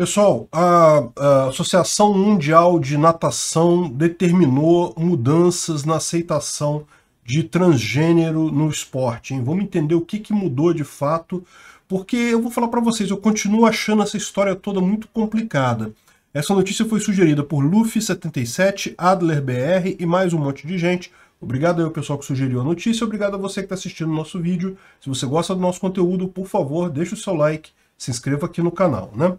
Pessoal, a, a, Associação Mundial de Natação determinou mudanças na aceitação de transgênero no esporte. Hein? Vamos entender o que, que mudou de fato, porque eu vou falar para vocês, eu continuo achando essa história toda muito complicada. Essa notícia foi sugerida por Luffy77, AdlerBR e mais um monte de gente. Obrigado ao pessoal que sugeriu a notícia, obrigado a você que está assistindo o nosso vídeo. Se você gosta do nosso conteúdo, por favor, deixe o seu like, se inscreva aqui no canal. né?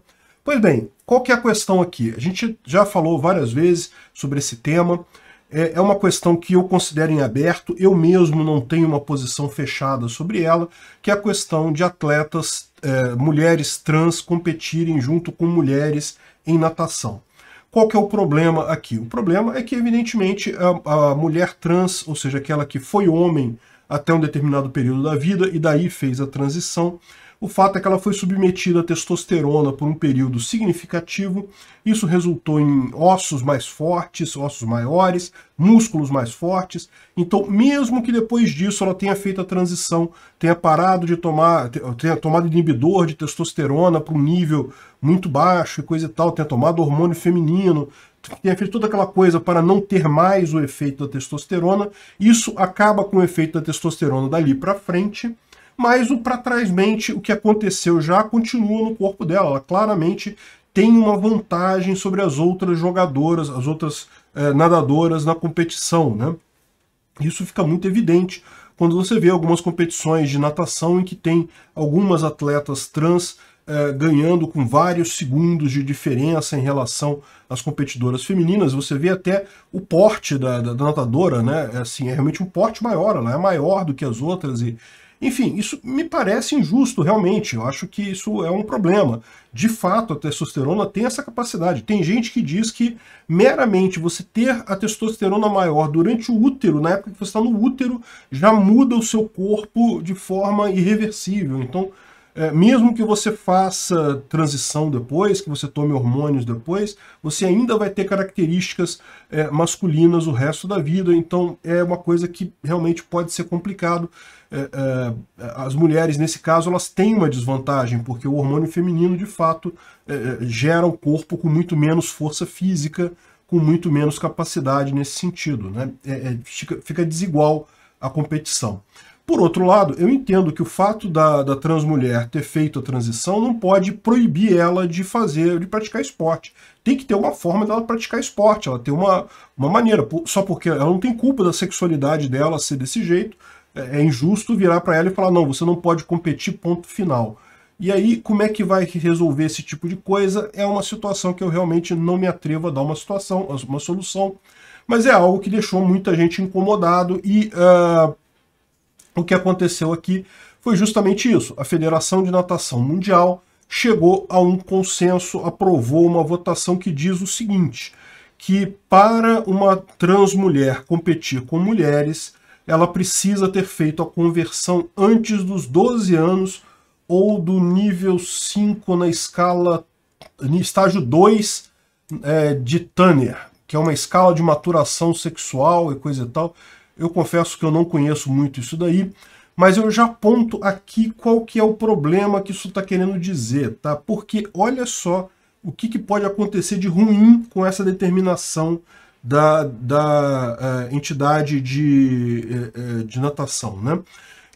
Pois bem, qual que é a questão aqui? A gente já falou várias vezes sobre esse tema. É, é uma questão que eu considero em aberto, eu mesmo não tenho uma posição fechada sobre ela, que é a questão de atletas, é, mulheres trans competirem junto com mulheres em natação. Qual que é o problema aqui? O problema é que, evidentemente, a, a mulher trans, ou seja, aquela que foi homem até um determinado período da vida e daí fez a transição, o fato é que ela foi submetida a testosterona por um período significativo. Isso resultou em ossos mais fortes, ossos maiores, músculos mais fortes. Então, mesmo que depois disso ela tenha feito a transição, tenha parado de tomar, tenha tomado inibidor de testosterona para um nível muito baixo e coisa e tal, tenha tomado hormônio feminino, tenha feito toda aquela coisa para não ter mais o efeito da testosterona, isso acaba com o efeito da testosterona dali para frente mas o para trás mente, o que aconteceu já, continua no corpo dela. Ela claramente tem uma vantagem sobre as outras jogadoras, as outras eh, nadadoras na competição, né? Isso fica muito evidente quando você vê algumas competições de natação em que tem algumas atletas trans eh, ganhando com vários segundos de diferença em relação às competidoras femininas. Você vê até o porte da, da, da, natadora, né? É, assim, é realmente um porte maior, ela é maior do que as outras e enfim, isso me parece injusto realmente. Eu acho que isso é um problema. De fato, a testosterona tem essa capacidade. Tem gente que diz que meramente você ter a testosterona maior durante o útero, na época que você está no útero, já muda o seu corpo de forma irreversível. Então, é, mesmo que você faça transição depois, que você tome hormônios depois, você ainda vai ter características é, masculinas o resto da vida. Então é uma coisa que realmente pode ser complicado. É, é as mulheres, nesse caso, elas têm uma desvantagem, porque o hormônio feminino, de fato, é, é, gera um corpo com muito menos força física, com muito menos capacidade nesse sentido. Né? fica, fica desigual a competição. Por outro lado, eu entendo que o fato da, da transmulher ter feito a transição não pode proibir ela de fazer, de praticar esporte. Tem que ter uma forma dela praticar esporte, ela tem uma, uma maneira, só porque ela não tem culpa da sexualidade dela ser desse jeito, é, é injusto virar para ela e falar, não, você não pode competir, ponto final. E aí, como é que vai resolver esse tipo de coisa? É uma situação que eu realmente não me atrevo a dar uma situação, uma solução, mas é algo que deixou muita gente incomodado e uh, o que aconteceu aqui foi justamente isso. A Federação de Natação Mundial chegou a um consenso, aprovou uma votação que diz o seguinte, que para uma transmulher competir com mulheres, ela precisa ter feito a conversão antes dos 12 anos ou do nível 5 na escala, estágio 2 é, eh, de Tanner, que é uma escala de maturação sexual e coisa e tal. Eu confesso que eu não conheço muito isso daí, mas eu já aponto aqui qual que é o problema que isso está querendo dizer, tá? Porque olha só o que, que, pode acontecer de ruim com essa determinação da, da uh, entidade de, uh, de natação, né?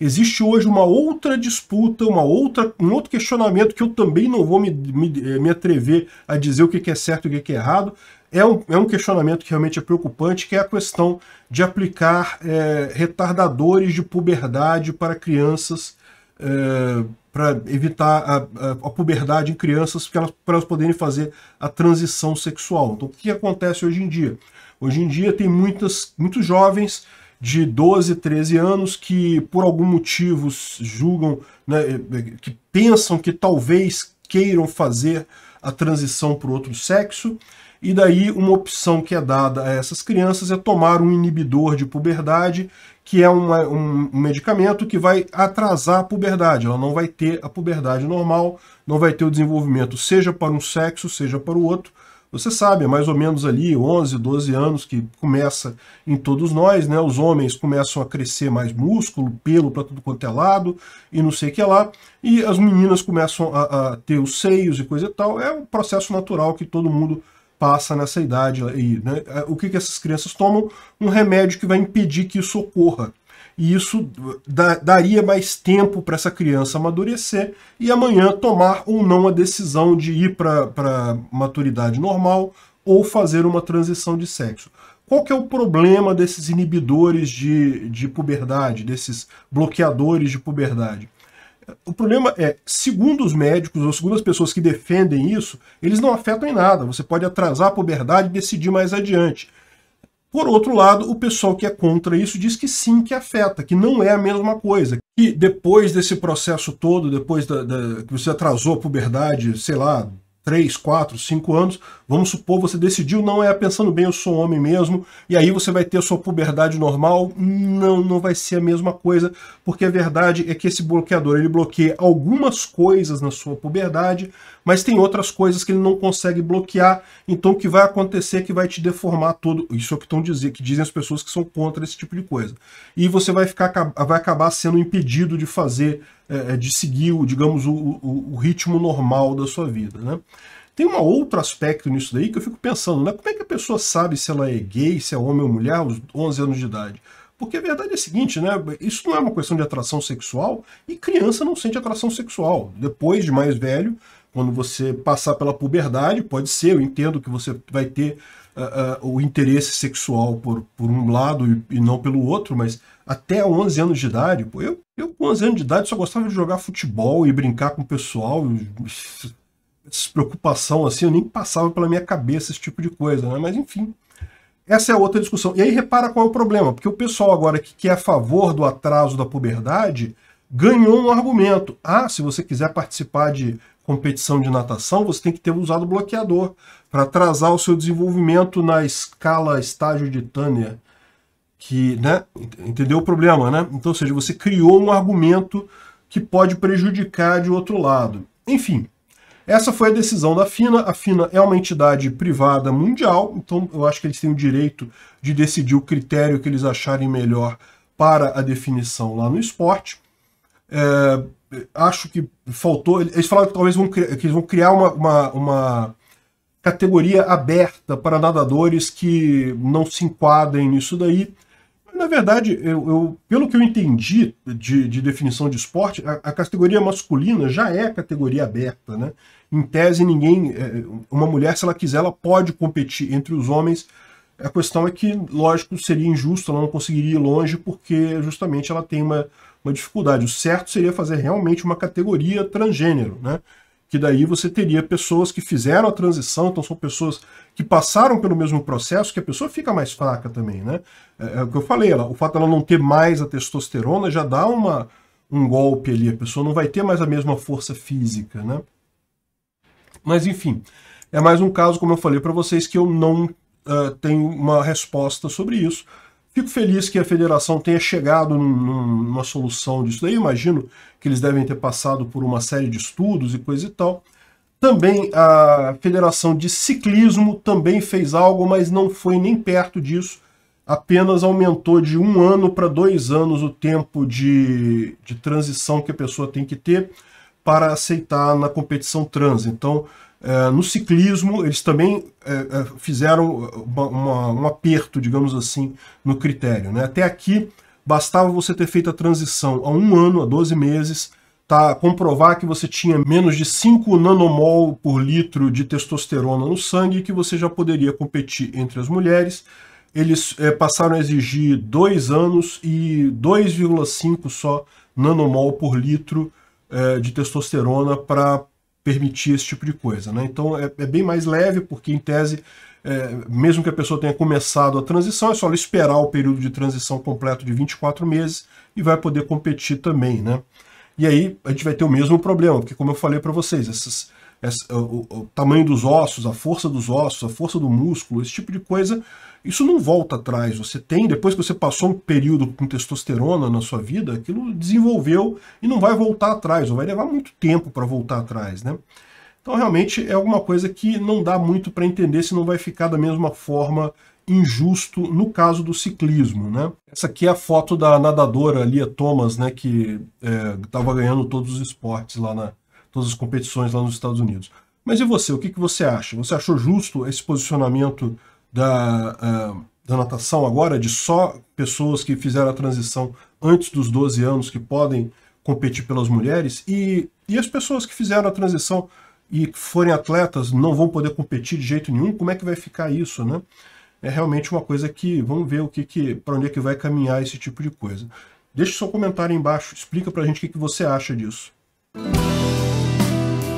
Existe hoje uma outra disputa, uma outra, um outro questionamento que eu também não vou me, me, me atrever a dizer o que, que é certo e o que, que é errado, é um, é um questionamento que realmente é preocupante, que é a questão de aplicar é, retardadores de puberdade para crianças, é, para evitar a, a, a, puberdade em crianças, para elas, elas poderem fazer a transição sexual. Então, o que acontece hoje em dia? Hoje em dia tem muitas, muitos jovens de 12, 13 anos que, por algum motivo, julgam, né, é, é, que pensam que talvez queiram fazer a transição para outro sexo, e daí uma opção que é dada a essas crianças é tomar um inibidor de puberdade, que é uma, um medicamento que vai atrasar a puberdade. Ela não vai ter a puberdade normal, não vai ter o desenvolvimento, seja para um sexo, seja para o outro. Você sabe, é mais ou menos ali 11, 12 anos que começa em todos nós, né? Os homens começam a crescer mais músculo, pelo para tudo quanto é lado e não sei o que lá. E as meninas começam a, a ter os seios e coisa e tal. É um processo natural que todo mundo passa nessa idade aí, né? É, o que, que essas crianças tomam? Um remédio que vai impedir que isso ocorra. E isso eh, da, daria mais tempo para essa criança amadurecer e amanhã tomar ou não a decisão de ir para maturidade normal ou fazer uma transição de sexo. Qual que é o problema desses inibidores de, de puberdade, desses bloqueadores de puberdade? O problema é, segundo os médicos ou segundo as pessoas que defendem isso, eles não afetam em nada. Você pode atrasar a puberdade e decidir mais adiante. Por outro lado, o pessoal que é contra isso diz que sim, que afeta, que não é a mesma coisa. Que depois desse processo todo, depois da, da, que você atrasou a puberdade, sei lá, 3, 4, 5 anos, Vamos supor, você decidiu, não é pensando bem, eu sou homem mesmo, e aí você vai ter a sua puberdade normal. Não, não vai ser a mesma coisa, porque a verdade é que esse bloqueador, ele bloqueia algumas coisas na sua puberdade, mas tem outras coisas que ele não consegue bloquear, então o que vai acontecer é que vai te deformar todo. Isso é o que estão dizer que dizem as pessoas que são contra esse tipo de coisa. E você vai ficar vai acabar sendo impedido de fazer, é, é, de seguir, digamos, o, o, o ritmo normal da sua vida, né? Tem um outro aspecto nisso daí que eu fico pensando, né? Como é que a pessoa sabe se ela é gay, se é homem ou mulher aos 11 anos de idade? Porque a verdade é a seguinte, né? Isso não é uma questão de atração sexual e criança não sente atração sexual. Depois de mais velho, quando você passar pela puberdade, pode ser, eu entendo que você vai ter uh, uh, o interesse sexual por, por um lado e, e, não pelo outro, mas até 11 anos de idade, pô, eu, eu com 11 anos de idade só gostava de jogar futebol e brincar com o pessoal. E preocupação assim, eu nem passava pela minha cabeça esse tipo de coisa, né? Mas enfim, essa é outra discussão. E aí repara qual é o problema, porque o pessoal agora que, que é a favor do atraso da puberdade ganhou um argumento. Ah, se você quiser participar de competição de natação, você tem que ter usado bloqueador para atrasar o seu desenvolvimento na escala estágio de Tânia. Que, né? Entendeu o problema, né? Então, ou seja, você criou um argumento que pode prejudicar de outro lado. Enfim, essa foi a decisão da FINA. A FINA é uma entidade privada mundial, então eu acho que eles têm o direito de decidir o critério que eles acharem melhor para a definição lá no esporte. É, acho que faltou. Eles falaram que talvez vão, que eles vão criar uma, uma, uma categoria aberta para nadadores que não se enquadrem nisso daí. Na verdade, eu, eu, pelo que eu entendi de, de definição de esporte, a, a, categoria masculina já é categoria aberta, né? Em tese, ninguém, é, uma mulher, se ela quiser, ela pode competir entre os homens. A questão é que, lógico, seria injusto, ela não conseguiria ir longe, porque justamente ela tem uma, uma dificuldade. O certo seria fazer realmente uma categoria transgênero, né? que daí você teria pessoas que fizeram a transição, então são pessoas que passaram pelo mesmo processo, que a pessoa fica mais fraca também, né? É, é, o que eu falei, ela, o fato dela não ter mais a testosterona já dá uma, um golpe ali, a pessoa não vai ter mais a mesma força física, né? Mas enfim, é mais um caso, como eu falei para vocês, que eu não uh, tenho uma resposta sobre isso, Fico feliz que a federação tenha chegado numa solução disso daí. Imagino que eles devem ter passado por uma série de estudos e coisa e tal. Também a Federação de Ciclismo também fez algo, mas não foi nem perto disso. Apenas aumentou de um ano para dois anos o tempo de, de transição que a pessoa tem que ter para aceitar na competição trans. Então, é, no ciclismo, eles também é, é fizeram uma, um aperto, digamos assim, no critério. Né? Até aqui, bastava você ter feito a transição a um ano, a 12 meses, tá, comprovar que você tinha menos de 5 nanomol por litro de testosterona no sangue e que você já poderia competir entre as mulheres. Eles é, passaram a exigir 2 anos e 2,5 só nanomol por litro é, de testosterona para permitir esse tipo de coisa. Né? Então é, é bem mais leve, porque em tese, é, mesmo que a pessoa tenha começado a transição, é só ela esperar o período de transição completo de 24 meses e vai poder competir também. Né? E aí a gente vai ter o mesmo problema, porque como eu falei para vocês, essas, essa, o, o, tamanho dos ossos, a força dos ossos, a força do músculo, esse tipo de coisa, isso não volta atrás. Você tem, depois que você passou um período com testosterona na sua vida, aquilo desenvolveu e não vai voltar atrás, ou vai levar muito tempo para voltar atrás, né? Então realmente é alguma coisa que não dá muito para entender se não vai ficar da mesma forma injusto no caso do ciclismo, né? Essa aqui é a foto da nadadora Lia Thomas, né, que estava é, ganhando todos os esportes lá na, todas as competições lá nos Estados Unidos. Mas e você? O que, que você acha? Você achou justo esse posicionamento da, uh, da natação agora, de só pessoas que fizeram a transição antes dos 12 anos que podem competir pelas mulheres? E, e as pessoas que fizeram a transição e forem atletas não vão poder competir de jeito nenhum? Como é que vai ficar isso, né? É realmente uma coisa que vamos ver o que, que para onde é que vai caminhar esse tipo de coisa. Deixe seu comentário aí embaixo, explica para a gente o que, que você acha disso.